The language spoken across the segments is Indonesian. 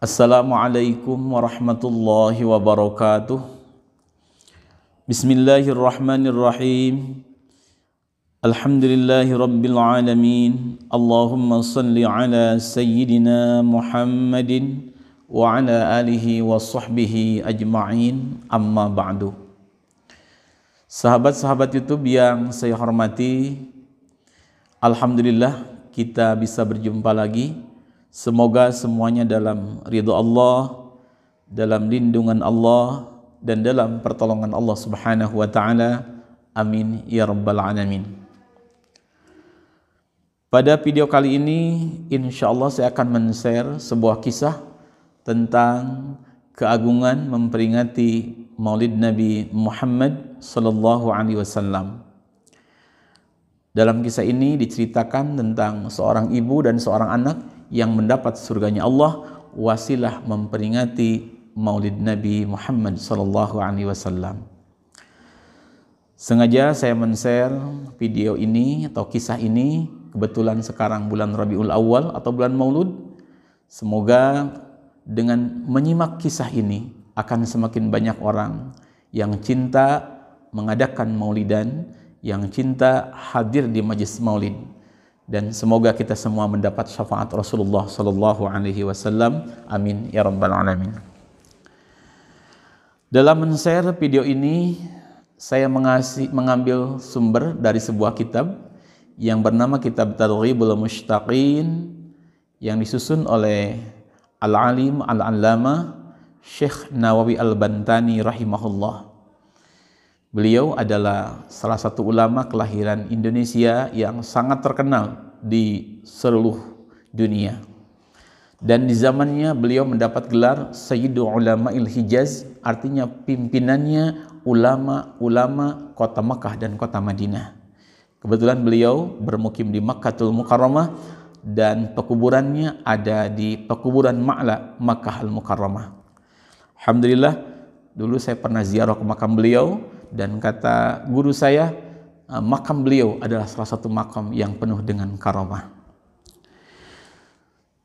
Assalamualaikum warahmatullahi wabarakatuh Bismillahirrahmanirrahim Alhamdulillahi rabbil alamin Allahumma salli ala sayyidina Muhammadin wa ala alihi wa sahbihi ajma'in amma ba'du Sahabat-sahabat YouTube yang saya hormati Alhamdulillah kita bisa berjumpa lagi Semoga semuanya dalam ridho Allah, dalam lindungan Allah, dan dalam pertolongan Allah Subhanahu wa taala. Amin ya rabbal alamin. Pada video kali ini, insya Allah saya akan men-share sebuah kisah tentang keagungan memperingati Maulid Nabi Muhammad Sallallahu Alaihi Wasallam. Dalam kisah ini diceritakan tentang seorang ibu dan seorang anak yang mendapat surganya Allah wasilah memperingati Maulid Nabi Muhammad sallallahu alaihi wasallam. Sengaja saya men-share video ini atau kisah ini kebetulan sekarang bulan Rabiul Awal atau bulan Maulud. Semoga dengan menyimak kisah ini akan semakin banyak orang yang cinta mengadakan maulidan, yang cinta hadir di majlis maulid dan semoga kita semua mendapat syafaat Rasulullah sallallahu alaihi wasallam. Amin ya rabbal alamin. Dalam men-share video ini, saya mengasih, mengambil sumber dari sebuah kitab yang bernama Kitab Targhibul Mustaqin yang disusun oleh Al-Alim al allamah Syekh Nawawi Al-Bantani rahimahullah. Beliau adalah salah satu ulama kelahiran Indonesia yang sangat terkenal di seluruh dunia. Dan di zamannya beliau mendapat gelar Sayyidu Ulama Il Hijaz, artinya pimpinannya ulama-ulama kota Mekah dan kota Madinah. Kebetulan beliau bermukim di Makkahul Mukarramah dan pekuburannya ada di pekuburan Ma'la Makkah Al Mukarramah. Alhamdulillah dulu saya pernah ziarah ke makam beliau dan kata guru saya, eh, makam beliau adalah salah satu makam yang penuh dengan karomah.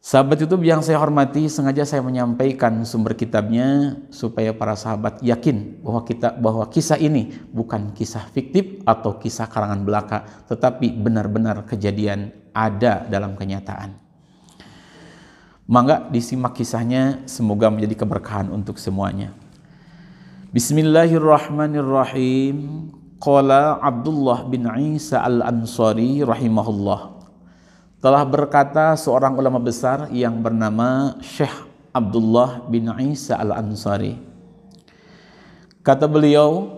Sahabat YouTube yang saya hormati, sengaja saya menyampaikan sumber kitabnya supaya para sahabat yakin bahwa kita bahwa kisah ini bukan kisah fiktif atau kisah karangan belaka, tetapi benar-benar kejadian ada dalam kenyataan. Mangga disimak kisahnya, semoga menjadi keberkahan untuk semuanya. Bismillahirrahmanirrahim. Qala Abdullah bin Isa al-Ansari rahimahullah. Telah berkata seorang ulama besar yang bernama Syekh Abdullah bin Isa al-Ansari. Kata beliau,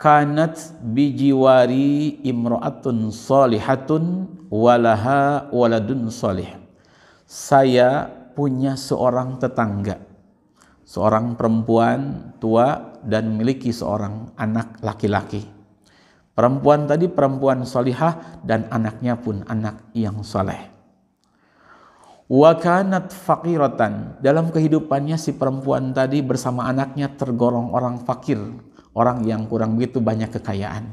kanat bijiwari imra'atun salihatun walaha waladun salih. Saya punya seorang tetangga, seorang perempuan tua dan memiliki seorang anak laki-laki. Perempuan tadi perempuan solihah dan anaknya pun anak yang soleh. Wakanat fakiratan dalam kehidupannya si perempuan tadi bersama anaknya tergolong orang fakir, orang yang kurang begitu banyak kekayaan.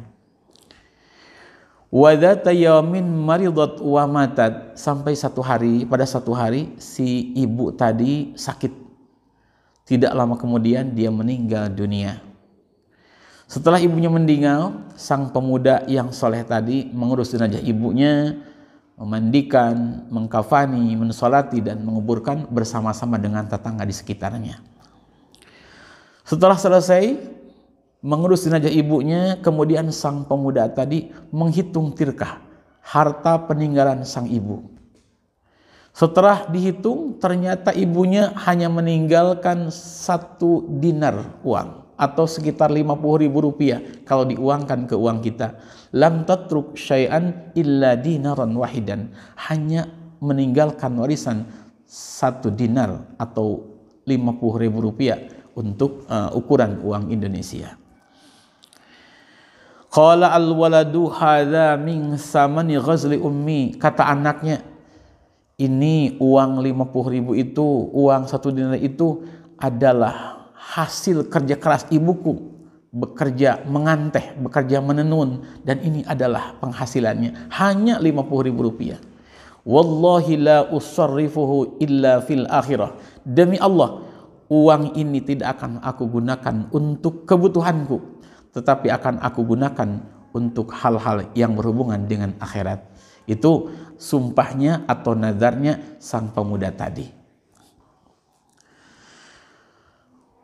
Wadata yamin wamatat sampai satu hari pada satu hari si ibu tadi sakit tidak lama kemudian dia meninggal dunia. Setelah ibunya meninggal, sang pemuda yang soleh tadi mengurus jenazah ibunya, memandikan, mengkafani, mensolati, dan menguburkan bersama-sama dengan tetangga di sekitarnya. Setelah selesai mengurus jenazah ibunya, kemudian sang pemuda tadi menghitung tirkah harta peninggalan sang ibu. Setelah dihitung, ternyata ibunya hanya meninggalkan satu dinar uang atau sekitar lima puluh ribu rupiah kalau diuangkan ke uang kita. Lam tatruk syai'an illa dinaran wahidan. Hanya meninggalkan warisan satu dinar atau lima puluh ribu rupiah untuk uh, ukuran uang Indonesia. Qala al-waladu hadha min samani ghazli ummi. Kata anaknya, ini uang lima puluh ribu itu, uang satu dinar itu adalah hasil kerja keras ibuku bekerja menganteh, bekerja menenun dan ini adalah penghasilannya hanya lima puluh ribu rupiah wallahi la usarrifuhu illa fil akhirah demi Allah uang ini tidak akan aku gunakan untuk kebutuhanku tetapi akan aku gunakan untuk hal-hal yang berhubungan dengan akhirat itu sumpahnya atau nazarnya sang pemuda tadi.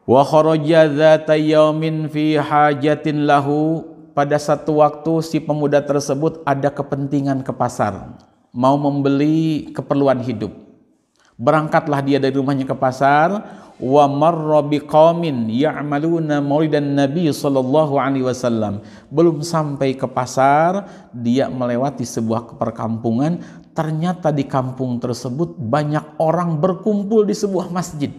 Wa kharaja yaumin fi hajatin lahu pada satu waktu si pemuda tersebut ada kepentingan ke pasar, mau membeli keperluan hidup. Berangkatlah dia dari rumahnya ke pasar wa marra biqaumin ya'maluna mauridan nabi sallallahu alaihi wasallam belum sampai ke pasar dia melewati sebuah perkampungan ternyata di kampung tersebut banyak orang berkumpul di sebuah masjid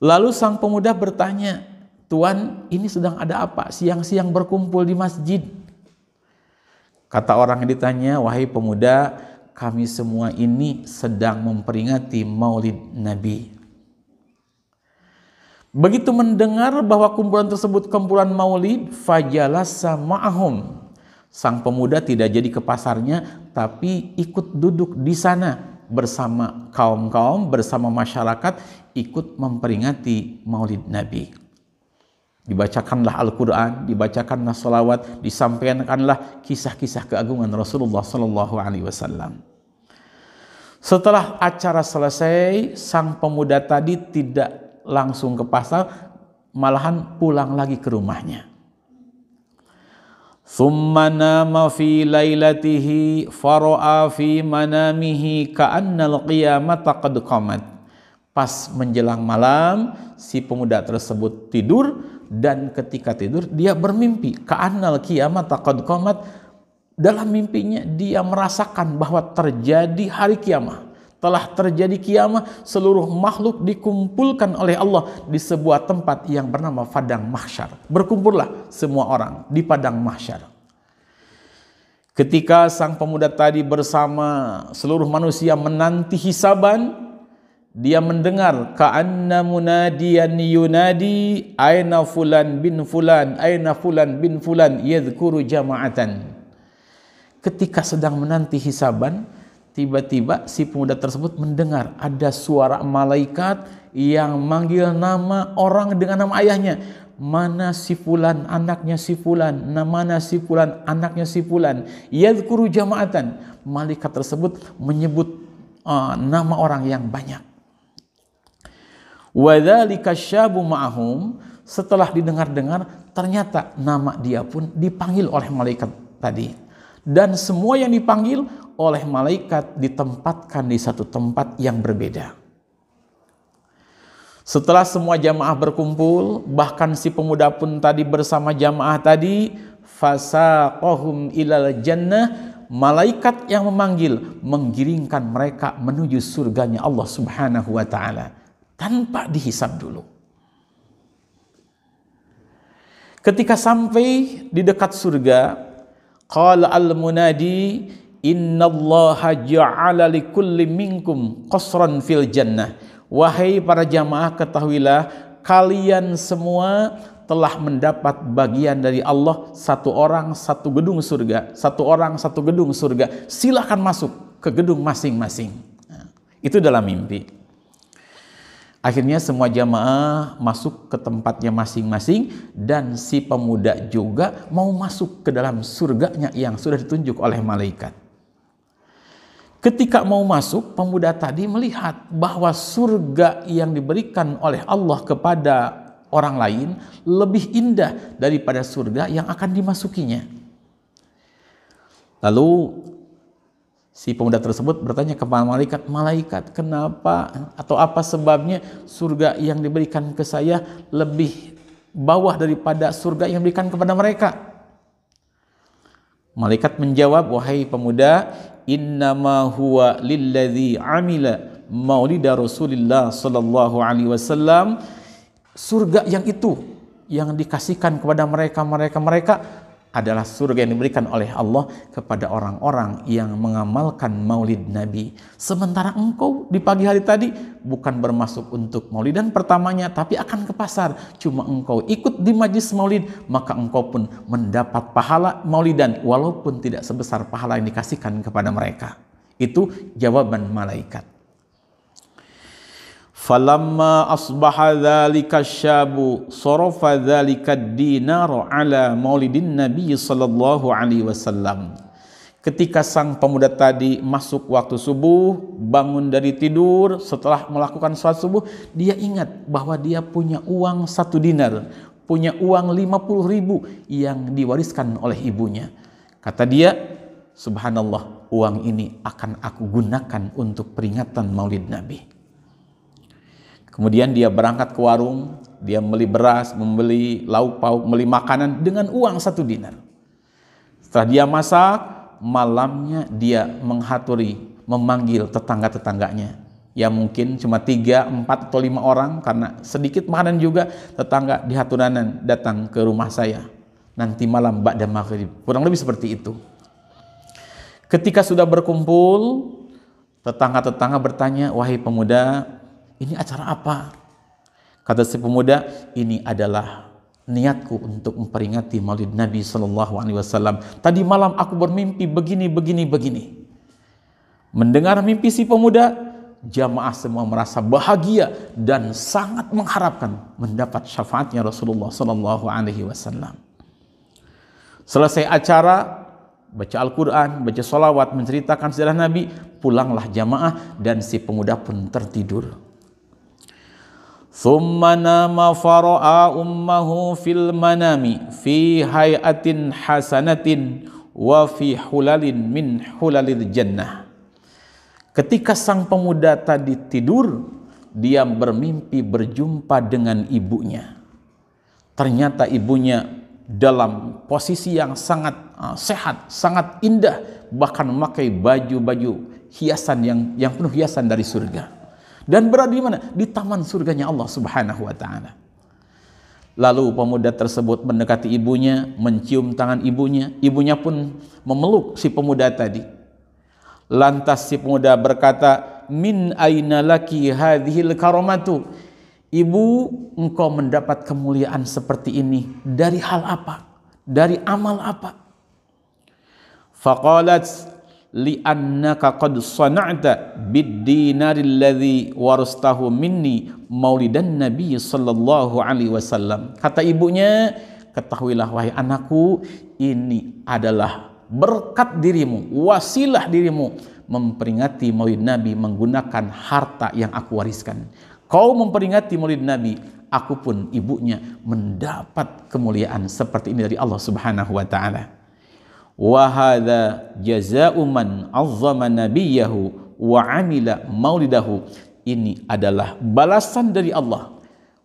lalu sang pemuda bertanya Tuan ini sedang ada apa siang-siang berkumpul di masjid kata orang yang ditanya wahai pemuda kami semua ini sedang memperingati maulid Nabi. Begitu mendengar bahwa kumpulan tersebut kumpulan maulid, fajalasa ma'ahum. Sang pemuda tidak jadi ke pasarnya, tapi ikut duduk di sana bersama kaum-kaum, bersama masyarakat, ikut memperingati maulid Nabi. Dibacakanlah Al-Quran, dibacakanlah salawat, disampaikanlah kisah-kisah keagungan Rasulullah Sallallahu Alaihi Wasallam. Setelah acara selesai, sang pemuda tadi tidak langsung ke pasar, malahan pulang lagi ke rumahnya. Thumma ma fi lailatihi faro'a fi manamihi ka'annal qiyamata qad qamat. Pas menjelang malam, si pemuda tersebut tidur, dan ketika tidur dia bermimpi kaanal kiamat takad komat dalam mimpinya dia merasakan bahwa terjadi hari kiamat telah terjadi kiamat seluruh makhluk dikumpulkan oleh Allah di sebuah tempat yang bernama padang mahsyar berkumpullah semua orang di padang mahsyar ketika sang pemuda tadi bersama seluruh manusia menanti hisaban dia mendengar ka'anna munadiyan yunadi aina fulan bin fulan aina fulan bin fulan yadhkuru jama'atan ketika sedang menanti hisaban tiba-tiba si pemuda tersebut mendengar ada suara malaikat yang manggil nama orang dengan nama ayahnya mana si fulan anaknya si fulan nah, mana si fulan anaknya si fulan yadhkuru jama'atan malaikat tersebut menyebut uh, nama orang yang banyak Wadzalika syabu ma'hum setelah didengar-dengar ternyata nama dia pun dipanggil oleh malaikat tadi. Dan semua yang dipanggil oleh malaikat ditempatkan di satu tempat yang berbeda. Setelah semua jamaah berkumpul, bahkan si pemuda pun tadi bersama jamaah tadi, fasaqahum ilal jannah, malaikat yang memanggil menggiringkan mereka menuju surganya Allah Subhanahu wa taala tanpa dihisap dulu. Ketika sampai di dekat surga, qala al-munadi innallaha ja'ala likulli minkum qasran fil jannah. Wahai para jamaah ketahuilah kalian semua telah mendapat bagian dari Allah satu orang satu gedung surga, satu orang satu gedung surga. Silahkan masuk ke gedung masing-masing. Nah, itu dalam mimpi. Akhirnya semua jamaah masuk ke tempatnya masing-masing dan si pemuda juga mau masuk ke dalam surganya yang sudah ditunjuk oleh malaikat. Ketika mau masuk, pemuda tadi melihat bahwa surga yang diberikan oleh Allah kepada orang lain lebih indah daripada surga yang akan dimasukinya. Lalu Si pemuda tersebut bertanya kepada malaikat, "Malaikat, kenapa atau apa sebabnya surga yang diberikan ke saya lebih bawah daripada surga yang diberikan kepada mereka?" Malaikat menjawab, "Wahai pemuda, innama huwa lilladhi amila maulida Rasulillah sallallahu alaihi wasallam." Surga yang itu yang dikasihkan kepada mereka mereka mereka adalah surga yang diberikan oleh Allah kepada orang-orang yang mengamalkan maulid Nabi. Sementara engkau di pagi hari tadi bukan bermasuk untuk maulidan pertamanya, tapi akan ke pasar. Cuma engkau ikut di majlis maulid, maka engkau pun mendapat pahala maulidan, walaupun tidak sebesar pahala yang dikasihkan kepada mereka. Itu jawaban malaikat. Falamma asbaha الشاب syabu sarafa الدينار dinar ala maulidin nabi sallallahu alaihi wasallam. Ketika sang pemuda tadi masuk waktu subuh, bangun dari tidur, setelah melakukan sholat subuh, dia ingat bahwa dia punya uang satu dinar, punya uang lima puluh ribu yang diwariskan oleh ibunya. Kata dia, subhanallah uang ini akan aku gunakan untuk peringatan maulid Nabi. Kemudian dia berangkat ke warung, dia membeli beras, membeli lauk pauk, membeli makanan dengan uang satu dinar. Setelah dia masak, malamnya dia menghaturi, memanggil tetangga-tetangganya. Ya mungkin cuma tiga, empat atau lima orang karena sedikit makanan juga tetangga di datang ke rumah saya. Nanti malam ba'da maghrib. Kurang lebih seperti itu. Ketika sudah berkumpul, tetangga-tetangga bertanya, "Wahai pemuda, ini acara apa? Kata si pemuda, ini adalah niatku untuk memperingati Maulid Nabi Shallallahu Alaihi Wasallam. Tadi malam aku bermimpi begini, begini, begini. Mendengar mimpi si pemuda, jamaah semua merasa bahagia dan sangat mengharapkan mendapat syafaatnya Rasulullah Shallallahu Alaihi Wasallam. Selesai acara, baca Al-Quran, baca sholawat, menceritakan sejarah Nabi, pulanglah jamaah dan si pemuda pun tertidur. Thumma nama fara'a ummahu fil manami fi hayatin hasanatin wa fi hulalin min hulalil Ketika sang pemuda tadi tidur, dia bermimpi berjumpa dengan ibunya. Ternyata ibunya dalam posisi yang sangat ah, sehat, sangat indah, bahkan memakai baju-baju hiasan yang yang penuh hiasan dari surga. Dan berada di mana? Di taman surganya Allah Subhanahu wa taala. Lalu pemuda tersebut mendekati ibunya, mencium tangan ibunya. Ibunya pun memeluk si pemuda tadi. Lantas si pemuda berkata, "Min aina laki hadhil karamatu?" Ibu, engkau mendapat kemuliaan seperti ini dari hal apa? Dari amal apa? Faqalat li'annaka qad sana'ta bid-dinari alladhi warastahu minni maulidan nabi sallallahu alaihi wasallam kata ibunya ketahuilah wahai anakku ini adalah berkat dirimu wasilah dirimu memperingati maulid nabi menggunakan harta yang aku wariskan kau memperingati maulid nabi aku pun ibunya mendapat kemuliaan seperti ini dari Allah Subhanahu wa taala wahada hadza man 'azzama nabiyahu wa 'amila maulidahu ini adalah balasan dari Allah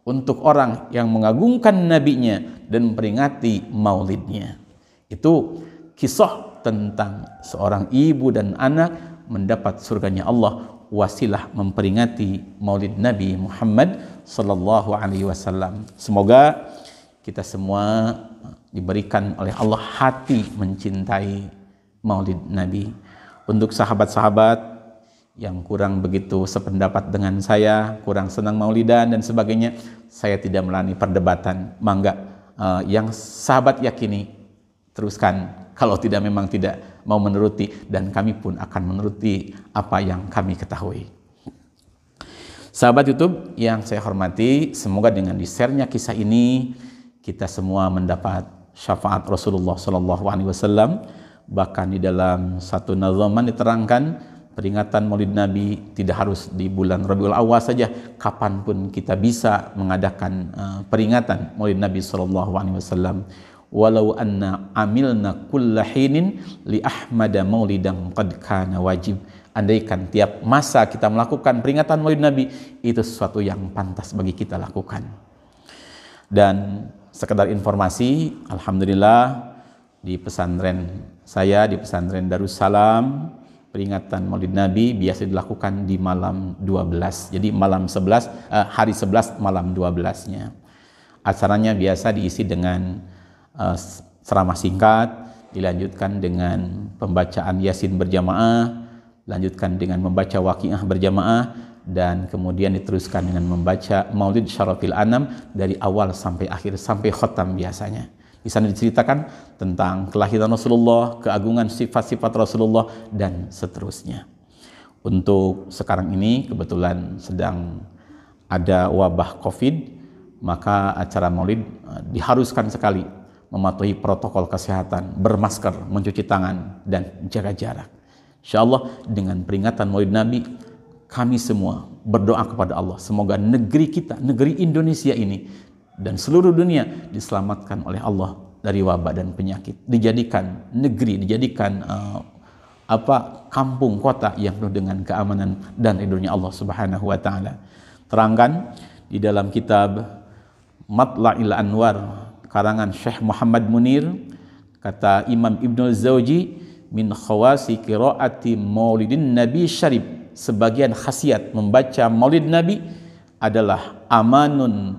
untuk orang yang mengagungkan nabinya dan memperingati maulidnya itu kisah tentang seorang ibu dan anak mendapat surganya Allah wasilah memperingati Maulid Nabi Muhammad sallallahu alaihi wasallam. Semoga kita semua diberikan oleh Allah hati mencintai maulid Nabi. Untuk sahabat-sahabat yang kurang begitu sependapat dengan saya, kurang senang maulidan dan sebagainya, saya tidak melani perdebatan. Mangga uh, yang sahabat yakini teruskan. Kalau tidak memang tidak mau menuruti dan kami pun akan menuruti apa yang kami ketahui. Sahabat YouTube yang saya hormati, semoga dengan di-share-nya kisah ini kita semua mendapat syafaat Rasulullah Shallallahu Alaihi Wasallam. Bahkan di dalam satu nazaman diterangkan peringatan Maulid Nabi tidak harus di bulan Rabiul Awal saja, kapanpun kita bisa mengadakan eh, peringatan Maulid Nabi Shallallahu Alaihi Wasallam. Walau anna amilna kulla hinin li ahmada maulidam qad kana wajib. Andaikan tiap masa kita melakukan peringatan Maulid Nabi, itu sesuatu yang pantas bagi kita lakukan. Dan sekedar informasi, alhamdulillah di pesantren saya di pesantren Darussalam peringatan Maulid Nabi biasa dilakukan di malam 12. Jadi malam 11 eh, hari 11 malam 12-nya. Acaranya biasa diisi dengan eh, ceramah singkat, dilanjutkan dengan pembacaan Yasin berjamaah, lanjutkan dengan membaca Waqiah berjamaah dan kemudian diteruskan dengan membaca Maulid Syaratil Anam dari awal sampai akhir sampai khatam biasanya. Di sana diceritakan tentang kelahiran Rasulullah, keagungan sifat-sifat Rasulullah dan seterusnya. Untuk sekarang ini kebetulan sedang ada wabah Covid, maka acara Maulid eh, diharuskan sekali mematuhi protokol kesehatan, bermasker, mencuci tangan dan jaga jarak. Insya dengan peringatan Maulid Nabi kami semua berdoa kepada Allah semoga negeri kita, negeri Indonesia ini dan seluruh dunia diselamatkan oleh Allah dari wabah dan penyakit. Dijadikan negeri, dijadikan uh, apa kampung kota yang penuh dengan keamanan dan ridhonya Allah Subhanahu wa taala. Terangkan di dalam kitab Matla'il Anwar karangan Syekh Muhammad Munir kata Imam Ibnu Zawji min khawasi qiraati Maulidin Nabi Syarif sebagian khasiat membaca maulid Nabi adalah amanun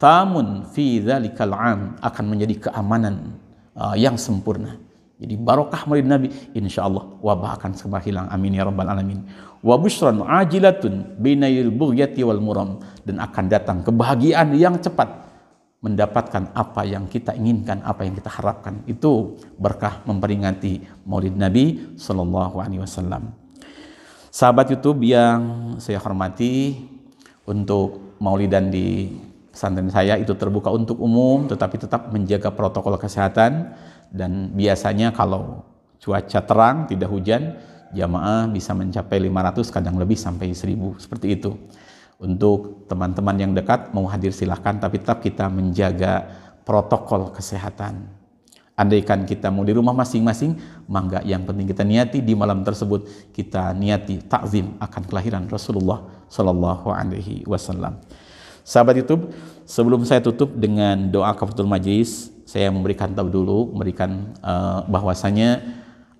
tamun fi dzalikal am akan menjadi keamanan uh, yang sempurna. Jadi barokah maulid Nabi insyaallah wabah akan semakin hilang amin ya rabbal alamin. Wa busyran ajilatun binail bughyati wal muram dan akan datang kebahagiaan yang cepat mendapatkan apa yang kita inginkan, apa yang kita harapkan. Itu berkah memperingati Maulid Nabi sallallahu alaihi wasallam. Sahabat YouTube yang saya hormati, untuk Maulid dan di pesantren saya itu terbuka untuk umum, tetapi tetap menjaga protokol kesehatan. Dan biasanya kalau cuaca terang, tidak hujan, jamaah bisa mencapai 500 kadang lebih sampai 1000 seperti itu. Untuk teman-teman yang dekat mau hadir silahkan, tapi tetap kita menjaga protokol kesehatan. Andaikan kita mau di rumah masing-masing, mangga yang penting kita niati di malam tersebut kita niati takzim akan kelahiran Rasulullah Shallallahu Alaihi Wasallam. Sahabat YouTube, sebelum saya tutup dengan doa kafatul majlis, saya memberikan tahu dulu, memberikan uh, bahwasanya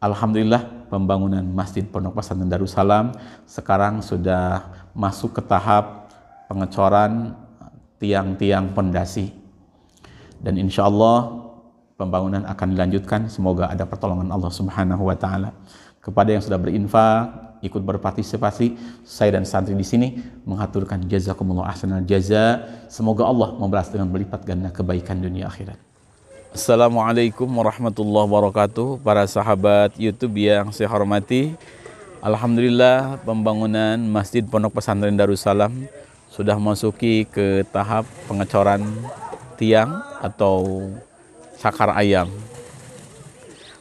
alhamdulillah pembangunan Masjid Pondok Pesantren Darussalam sekarang sudah masuk ke tahap pengecoran tiang-tiang pondasi Dan insya Allah pembangunan akan dilanjutkan. Semoga ada pertolongan Allah Subhanahu wa taala. Kepada yang sudah berinfak, ikut berpartisipasi, saya dan santri di sini mengaturkan jazakumullah ahsanal jaza. Semoga Allah membalas dengan berlipat ganda kebaikan dunia akhirat. Assalamualaikum warahmatullahi wabarakatuh para sahabat YouTube yang saya hormati. Alhamdulillah pembangunan Masjid Pondok Pesantren Darussalam sudah masuki ke tahap pengecoran tiang atau sakar ayam.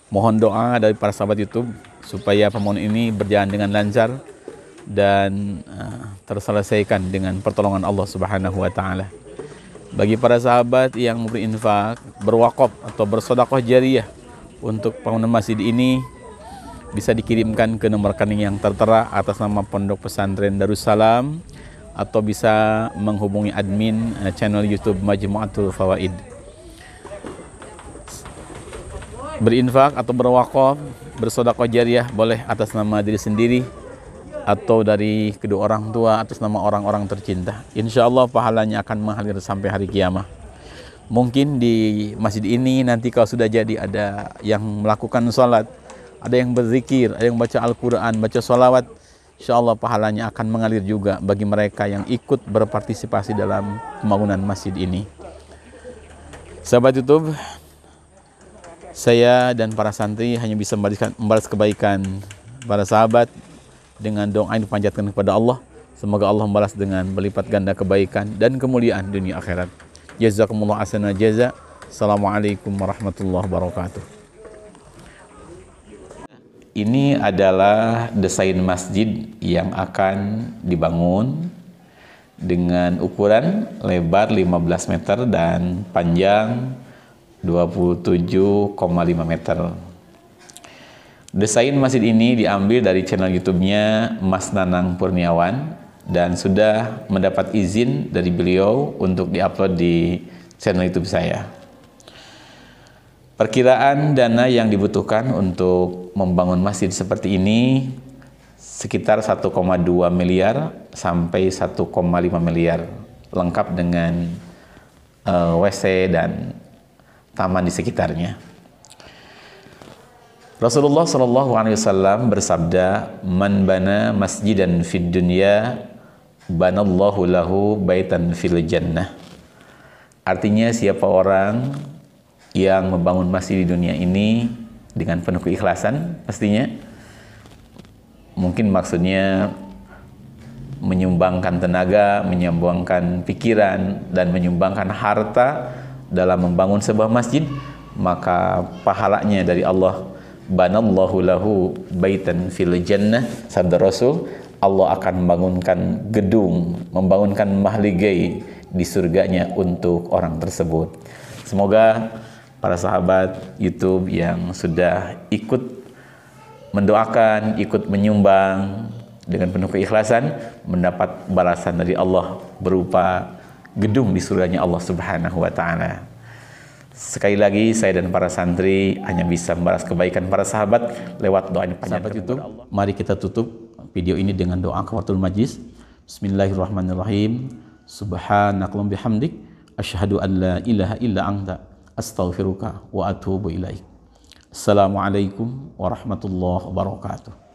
Mohon doa dari para sahabat YouTube supaya pemohon ini berjalan dengan lancar dan eh, terselesaikan dengan pertolongan Allah Subhanahu wa taala. Bagi para sahabat yang memberi infak, berwakaf atau bersedekah jariah untuk pembangunan masjid ini bisa dikirimkan ke nomor rekening yang tertera atas nama Pondok Pesantren Darussalam atau bisa menghubungi admin eh, channel YouTube Majmu'atul Fawaid berinfak atau berwakaf, bersodakoh jariah boleh atas nama diri sendiri atau dari kedua orang tua atas nama orang-orang tercinta. Insya Allah pahalanya akan mengalir sampai hari kiamat. Mungkin di masjid ini nanti kalau sudah jadi ada yang melakukan sholat, ada yang berzikir, ada yang baca Al-Quran, baca sholawat. Insya Allah pahalanya akan mengalir juga bagi mereka yang ikut berpartisipasi dalam pembangunan masjid ini. Sahabat YouTube, saya dan para santri hanya bisa membalas kebaikan para sahabat dengan doa yang dipanjatkan kepada Allah. Semoga Allah membalas dengan melipat ganda kebaikan dan kemuliaan dunia akhirat. Jazakumullah asana jaza. Assalamualaikum warahmatullahi wabarakatuh. Ini adalah desain masjid yang akan dibangun dengan ukuran lebar 15 meter dan panjang 27,5 meter. Desain masjid ini diambil dari channel YouTube-nya Mas Nanang Purniawan dan sudah mendapat izin dari beliau untuk diupload di channel YouTube saya. Perkiraan dana yang dibutuhkan untuk membangun masjid seperti ini sekitar 1,2 miliar sampai 1,5 miliar lengkap dengan uh, eh, WC dan taman di sekitarnya. Rasulullah Shallallahu Alaihi Wasallam bersabda, "Man bana masjidan fid dunya, Allahu lahu baitan fil jannah." Artinya siapa orang yang membangun masjid di dunia ini dengan penuh keikhlasan, pastinya mungkin maksudnya menyumbangkan tenaga, menyumbangkan pikiran dan menyumbangkan harta dalam membangun sebuah masjid maka pahalanya dari Allah banallahu lahu baitan fil jannah sabda Rasul Allah akan membangunkan gedung membangunkan mahligai di surganya untuk orang tersebut semoga para sahabat YouTube yang sudah ikut mendoakan ikut menyumbang dengan penuh keikhlasan mendapat balasan dari Allah berupa gedung di surganya Allah Subhanahu wa taala. Sekali lagi saya dan para santri hanya bisa membalas kebaikan para sahabat lewat doa yang sahabat YouTube, Mari kita tutup video ini dengan doa kafaratul majlis. Bismillahirrahmanirrahim. Subhanakallahumma bihamdik asyhadu an la ilaha illa anta astaghfiruka wa atubu ilaik. Assalamualaikum warahmatullahi wabarakatuh.